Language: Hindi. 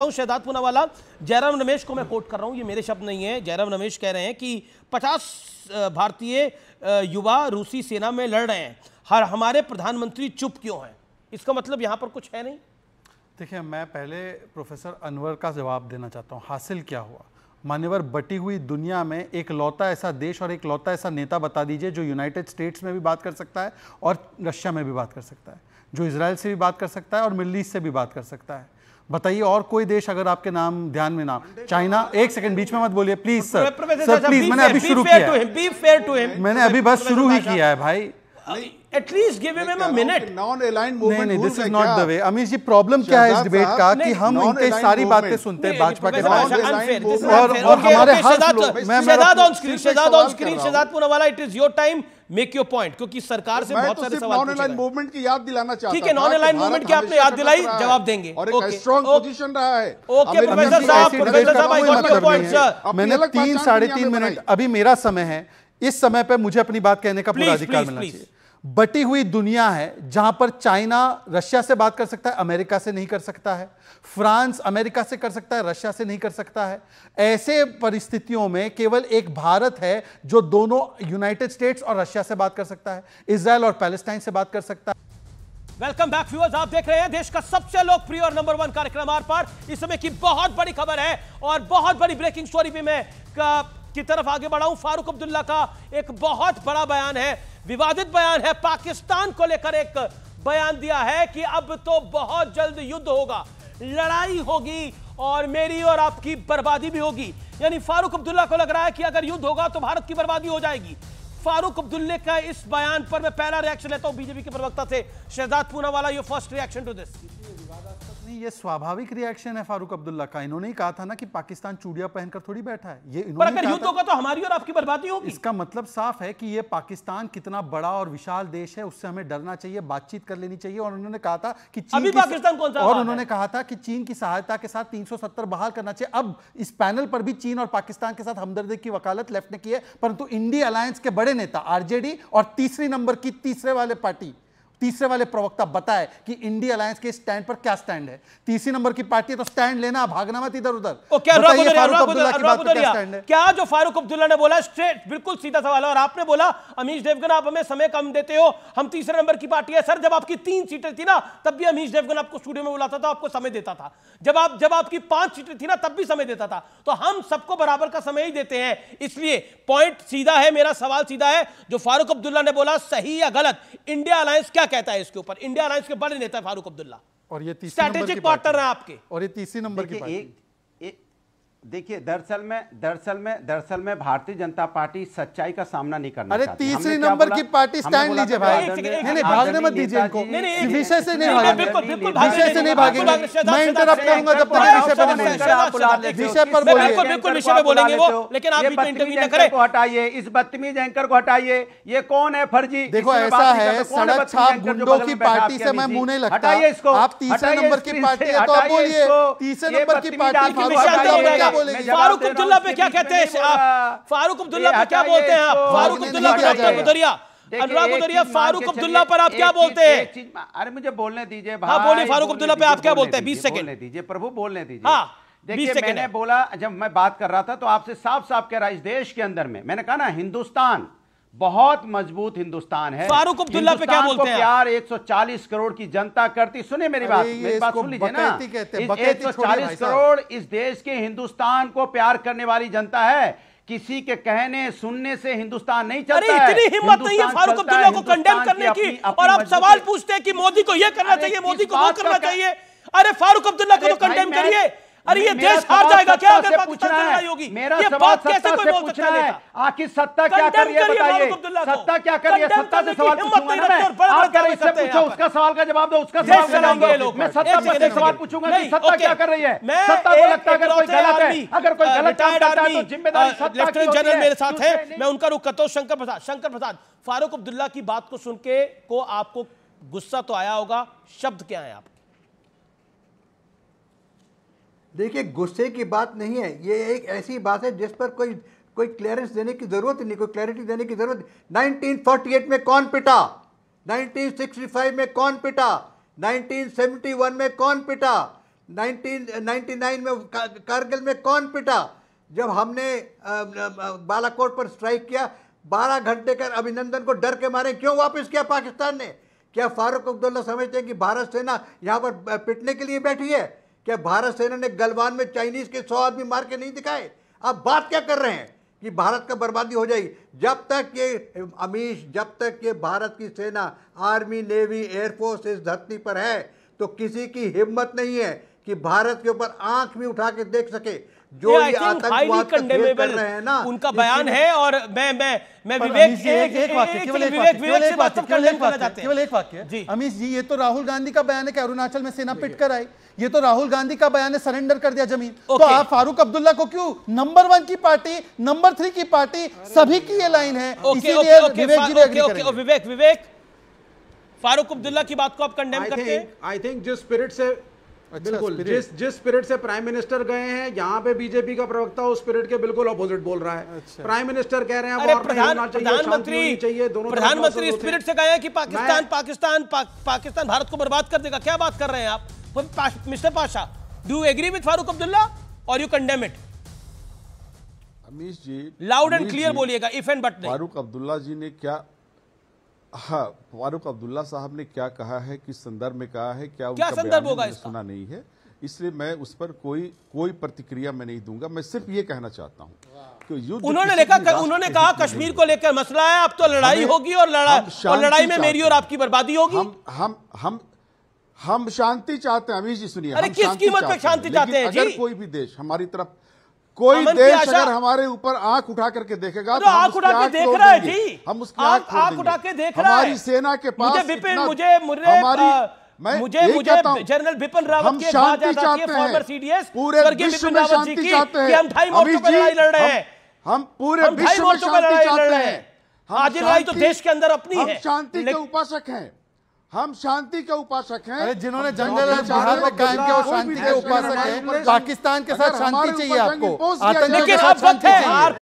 शहदाद पुनावाला जयराम रमेश को मैं कोट कर रहा हूं ये मेरे शब्द नहीं है जयराम रमेश कह रहे हैं कि 50 भारतीय युवा रूसी सेना में लड़ रहे हैं हर हमारे प्रधानमंत्री चुप क्यों हैं इसका मतलब यहां पर कुछ है नहीं देखिए मैं पहले प्रोफेसर अनवर का जवाब देना चाहता हूँ हासिल क्या हुआ मान्यवर बटी हुई दुनिया में एक लौता ऐसा देश और एक लौता ऐसा नेता बता दीजिए जो यूनाइटेड स्टेट्स में भी बात कर सकता है और रशिया में भी बात कर सकता है जो इसराइल से भी बात कर सकता है और मिडल ईस्ट से भी बात कर सकता है बताइए और कोई देश अगर आपके नाम ध्यान में ना चाइना एक सेकंड बीच में मत बोलिए प्लीज सर सर प्लीज मैंने अभी शुरू किया मैंने अभी बस शुरू ही किया है भाई at least give him a minute non-aligned movement नहीं this is not the way Amish ji problem क्या है इस डिबेट का कि हम इनके सारी बातें सुनते हैं भाजपा के पास और और हमारे हर मैं Shehzad on screen Shehzad on screen Shehzad Poonawalla it is your time make your point क्योंकि सरकार से बहुत तो सारे सवाल नॉन अलाइन मूवमेंट की याद दिलाना चाहता ठीक है नॉन अलाइन मूवमेंट की आपने याद दिलाई जवाब देंगे और एक स्ट्रांग पोजीशन रहा है ओके प्रोफेसर साहब प्रोफेसर साहब I got your point sir मैंने तीन साढ़े तीन मिनट अभी मेरा समय है इस समय पे मुझे अपनी बात कहने का पूरा अधिकार मिलना चाहिए बटी हुई दुनिया है जहां पर चाइना रशिया से बात कर सकता है अमेरिका से नहीं कर सकता है फ्रांस अमेरिका से कर सकता है रशिया से नहीं कर सकता है ऐसे परिस्थितियों में केवल एक भारत है जो दोनों यूनाइटेड स्टेट्स और रशिया से बात कर सकता है इसराइल और पैलेस्टाइन से बात कर सकता है वेलकम बैक व्यूअर्स आप देख रहे हैं देश का सबसे लोकप्रिय और नंबर वन कार्यक्रम आर पार इस समय की बहुत बड़ी खबर है और बहुत बड़ी ब्रेकिंग स्टोरी भी मैं की तरफ आगे बढ़ाऊं फारूक अब्दुल्ला का एक बहुत बड़ा बयान है विवादित बयान है पाकिस्तान को लेकर एक बयान दिया है कि अब तो बहुत जल्द युद्ध होगा लड़ाई होगी और मेरी और आपकी बर्बादी भी होगी यानी फारूक अब्दुल्ला को लग रहा है कि अगर युद्ध होगा तो भारत की बर्बादी हो जाएगी फारूक अब्दुल्ले का इस बयान पर मैं पहला रिएक्शन लेता हूं बीजेपी के प्रवक्ता थे Shehzad Poonawalla you first reaction to this नहीं ये स्वाभाविक रिएक्शन है फारूक अब्दुल्ला का इन्होंने ही कहा था ना कि पाकिस्तान चूड़िया पहनकर थोड़ी बैठा है ये इन्होंने पर अगर यूं तो का तो हमारी और आपकी बर्बादी होगी इसका मतलब साफ है कि ये पाकिस्तान कितना बड़ा और विशाल देश है उससे हमें डरना चाहिए बातचीत कर लेनी चाहिए और उन्होंने कहा था कि चीन अभी पाकिस्तान कौन सा और उन्होंने कहा था कि चीन की सहायता के साथ तीन बहाल करना चाहिए अब इस पैनल पर भी चीन और पाकिस्तान के साथ हमदर्दी की वकालत लेफ्ट ने की है परंतु इंडिया अलायंस के बड़े नेता आरजेडी और तीसरी नंबर की तीसरे वाले पार्टी तीसरे वाले प्रवक्ता बताए कि इंडिया अलायंस के स्टैंड पर क्या स्टैंड है तीसरी नंबर की पार्टी है तो स्टैंड लेना भागना मत इधर उधर क्या जो फारूक अब्दुल्ला ने बोला स्ट्रेट बिल्कुल सीधा सवाल है और आपने बोला अमीश देवगन आप हमें समय कम देते हो हम तीसरे नंबर की पार्टी है सर जब आपकी तीन सीटें थी ना तब भी अमीश देवगन आपको स्टूडियो में बुलाता था आपको समय देता था जब आप जब आपकी पांच सीटें थी ना तब भी समय देता था तो हम सबको बराबर का समय ही देते हैं इसलिए पॉइंट सीधा है मेरा सवाल सीधा है जो फारूक अब्दुल्ला ने बोला सही या गलत इंडिया अलायंस क्या कहता है इसके ऊपर इंडिया अलायंस के बड़े नेता फारूक अब्दुल्ला और ये स्ट्रेटेजिक पार्टनर है आपके और ये तीसरी नंबर की देखिए दरअसल में दरअसल में दरअसल में भारतीय जनता पार्टी सच्चाई का सामना नहीं करना अरे तीसरी नंबर की पार्टी स्टैंड लीजिए भाई नहीं नहीं भागने मत दीजिए इनको विषय से नहीं भागेंगे विषय से नहीं भागेंगे मैं इंटरप्ट करूंगा जब तक विषय पर नहीं विषय पर बोलिए बिल्कुल विषय पर बोलेंगे वो लेकिन आप भी इंटरव्यू ना करें हटाइए इस बदतमीज एंकर को हटाइए ये कौन है फर्जी देखो ऐसा तो है सड़क छाप गुंडों की पार्टी से मैं मुंह नहीं लगता हटाइए इसको आप तीसरे नंबर की पार्टी है तो आप बोलिए तीसरे नंबर की पार्टी फारूक अब्दुल्ला पे क्या कहते हैं आप फारूक अब्दुल्ला पे क्या बोलते हैं आप फारूक अब्दुल्ला पे डॉक्टर गुदरिया अनुराग गुदरिया फारूक अब्दुल्ला पर आप क्या बोलते हैं अरे मुझे बोलने दीजिए हाँ बोलिए फारूक अब्दुल्ला पे आप क्या बोलते हैं बीस सेकंड दीजिए प्रभु बोलने दीजिए हाँ देखिए मैंने बोला जब मैं बात कर रहा था तो आपसे साफ साफ कह रहा है इस देश के अंदर में मैंने कहा ना हिंदुस्तान बहुत मजबूत हिंदुस्तान है फारूक अब्दुल्ला पे क्या बोलते हैं प्यार 140 करोड़ की जनता करती सुने मेरी बात मेरी बात सुन लीजिए ना एक सौ चालीस करोड़ इस देश के हिंदुस्तान को प्यार करने वाली जनता है किसी के कहने सुनने से हिंदुस्तान नहीं चलता अरे इतनी हिम्मत नहीं है फारूक अब्दुल्ला को कंडेम करने की और आप सवाल पूछते हैं कि मोदी को यह करना चाहिए मोदी को वो करना चाहिए अरे फारूक अब्दुल्ला को तो कंडेम करिए अरे ये देश हार जाएगा क्या अगर पूछना लड़ाई होगी मेरा ये बात कैसे कोई बोल सकता है आखिर सत्ता क्या कर रही है बताइए सत्ता क्या कर रही है सत्ता से सवाल पूछूंगा ना आप पूछो उसका सवाल का जवाब दो उसका सवाल का जवाब दो मैं सत्ता पर सवाल पूछूंगा कि सत्ता क्या कर रही है सत्ता को लगता है अगर कोई गलत है अगर कोई गलत काम करता है तो जिम्मेदारी सत्ता की जनरल मेरे साथ है मैं उनका रुख करता हूं शंकर प्रसाद शंकर प्रसाद फारूक अब्दुल्ला की बात को सुन के को आपको गुस्सा तो आया होगा शब्द क्या है आपके देखिए गुस्से की बात नहीं है ये एक ऐसी बात है जिस पर कोई कोई क्लियरेंस देने की ज़रूरत नहीं कोई क्लैरिटी देने की ज़रूरत 1948 में कौन पिटा 1965 में कौन पिटा 1971 में कौन पिटा 1999 में कारगिल में कौन पिटा जब हमने बालाकोट पर स्ट्राइक किया बारह घंटे कर अभिनंदन को डर के मारे क्यों वापस किया पाकिस्तान ने क्या फारूक अब्दुल्ला समझते हैं कि भारत सेना यहाँ पर पिटने के लिए बैठी है क्या भारत सेना ने गलवान में चाइनीज़ के सौ आदमी मार के नहीं दिखाए आप बात क्या कर रहे हैं कि भारत का बर्बादी हो जाएगी जब तक ये अमीश जब तक ये भारत की सेना आर्मी नेवी एयरफोर्स इस धरती पर है तो किसी की हिम्मत नहीं है कि भारत के ऊपर आंख भी उठा के देख सके जो हाईली कंडेमेबल कर ना उनका बयान है और मैं मैं मैं विवेक अमीश जी ये तो राहुल गांधी का बयान है कि अरुणाचल में सेना पिट कर आई ये तो राहुल गांधी का बयान है सरेंडर कर दिया जमीन तो आप फारूक अब्दुल्ला को क्यों नंबर वन की पार्टी नंबर थ्री की पार्टी सभी की ये लाइन है इसीलिए विवेक जी विवेक विवेक फारूक अब्दुल्ला की बात को आप कंडेम करते हैं आई थिंक जिस स्पिरिट से अच्छा, बिल्कुल spirit. जिस जिस स्पिरिट से प्राइम मिनिस्टर गए हैं यहाँ पे बीजेपी का प्रवक्ता उस स्पिरिट के बिल्कुल अपोजिट बोल रहा है अच्छा। प्राइम मिनिस्टर कह रहे हैं अरे प्रधान प्रधानमंत्री चाहिए दोनों प्रधानमंत्री स्पिरिट से गए हैं कि पाकिस्तान पाकिस्तान पाकिस्तान भारत को बर्बाद कर देगा क्या बात कर रहे हैं आप mister Pasha do agree with Farooq Abdullah और you condemn it Amish ji loud and clear बोलिएगा if and but Farooq Abdullah ji ने क्या हाँ फारूक अब्दुल्ला साहब ने क्या कहा है किस संदर्भ में कहा है क्या, क्या संदर्भ होगा सुना नहीं है इसलिए मैं उस पर कोई कोई प्रतिक्रिया मैं नहीं दूंगा मैं सिर्फ ये कहना चाहता हूँ कि उन्होंने उन्होंने कहा कश्मीर को लेकर मसला है अब तो लड़ाई होगी और लड़ाई में मेरी और आपकी बर्बादी होगी हम हम हम शांति चाहते हैं अमीश जी सुनिए किस कीमत पर शांति चाहते हैं अगर कोई भी देश हमारी तरफ कोई देश अगर हमारे ऊपर आंख उठा करके देखेगा तो आंख उठा के देख रहा है जी हम उसकी आंख आंख उठा के देख रहा है हमारी सेना के पास मुझे विपिन मुझे हमारी मैं मुझे मुझे जनरल बिपिन रावत की शांति चाहते हैं सीडीएस पूरे विश्व में शांति चाहते हैं हम ढाई मोर्चों पर लड़ाई लड़ रहे हैं हम पूरे विश्व में शांति चाहते हैं आज लड़ाई तो देश के अंदर अपनी है शांति के उपासक हैं हम शांति के उपासक हैं अरे जिन्होंने जंगल बिहार में कायम किया शांति के उपासक हैं पाकिस्तान के साथ शांति चाहिए आपको के तो साथ शांति चाहिए